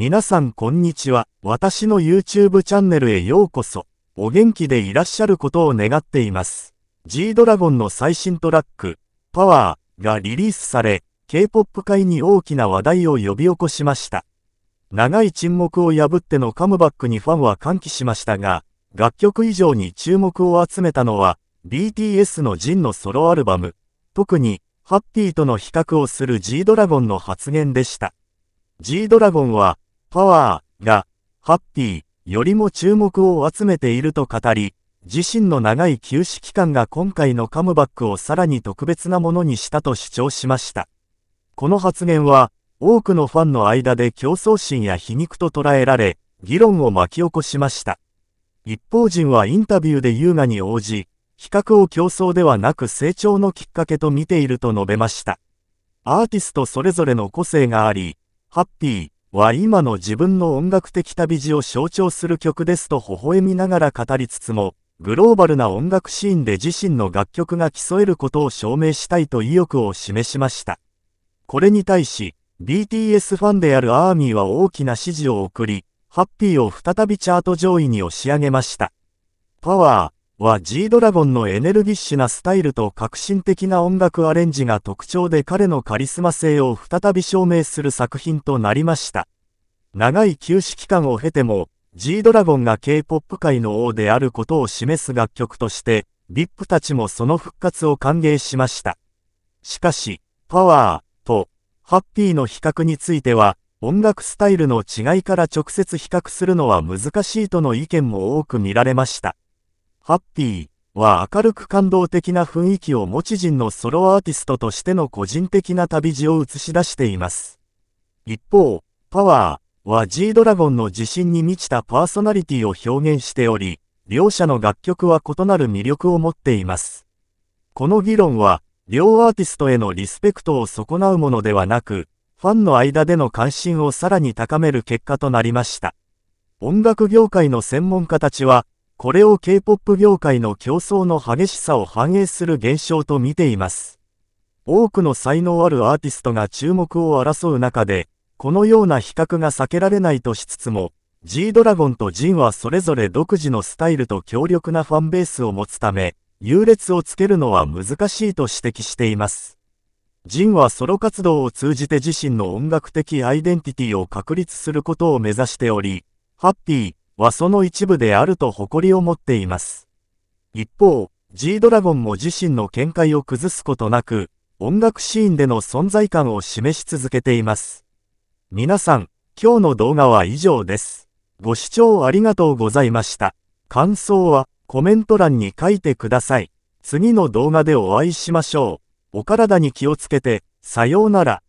皆さんこんにちは。私の YouTube チャンネルへようこそ。お元気でいらっしゃることを願っています。G ドラゴンの最新トラック、パワーがリリースされ、K-POP 界に大きな話題を呼び起こしました。長い沈黙を破ってのカムバックにファンは歓喜しましたが、楽曲以上に注目を集めたのは、BTS のジンのソロアルバム、特に、ハッピーとの比較をする G ドラゴンの発言でした。G ドラゴンは、パワーがハッピーよりも注目を集めていると語り、自身の長い休止期間が今回のカムバックをさらに特別なものにしたと主張しました。この発言は、多くのファンの間で競争心や皮肉と捉えられ、議論を巻き起こしました。一方人はインタビューで優雅に応じ、比較を競争ではなく成長のきっかけと見ていると述べました。アーティストそれぞれの個性があり、ハッピー、は今の自分の音楽的旅路を象徴する曲ですと微笑みながら語りつつも、グローバルな音楽シーンで自身の楽曲が競えることを証明したいと意欲を示しました。これに対し、BTS ファンであるアーミーは大きな支持を送り、ハッピーを再びチャート上位に押し上げました。パワー、は G ドラゴンのエネルギッシュなスタイルと革新的な音楽アレンジが特徴で彼のカリスマ性を再び証明する作品となりました。長い休止期間を経ても、G ドラゴンが K-POP 界の王であることを示す楽曲として、VIP たちもその復活を歓迎しました。しかし、パワーとハッピーの比較については、音楽スタイルの違いから直接比較するのは難しいとの意見も多く見られました。ハッピーは明るく感動的な雰囲気を持ち人のソロアーティストとしての個人的な旅路を映し出しています。一方、パワーは G ドラゴンの自信に満ちたパーソナリティを表現しており、両者の楽曲は異なる魅力を持っています。この議論は、両アーティストへのリスペクトを損なうものではなく、ファンの間での関心をさらに高める結果となりました。音楽業界の専門家たちは、これを K-POP 業界の競争の激しさを反映する現象と見ています。多くの才能あるアーティストが注目を争う中で、このような比較が避けられないとしつつも、G ドラゴンとジンはそれぞれ独自のスタイルと強力なファンベースを持つため、優劣をつけるのは難しいと指摘しています。ジンはソロ活動を通じて自身の音楽的アイデンティティを確立することを目指しており、ハッピー、はその一部であると誇りを持っています。一方、G ドラゴンも自身の見解を崩すことなく、音楽シーンでの存在感を示し続けています。皆さん、今日の動画は以上です。ご視聴ありがとうございました。感想はコメント欄に書いてください。次の動画でお会いしましょう。お体に気をつけて、さようなら。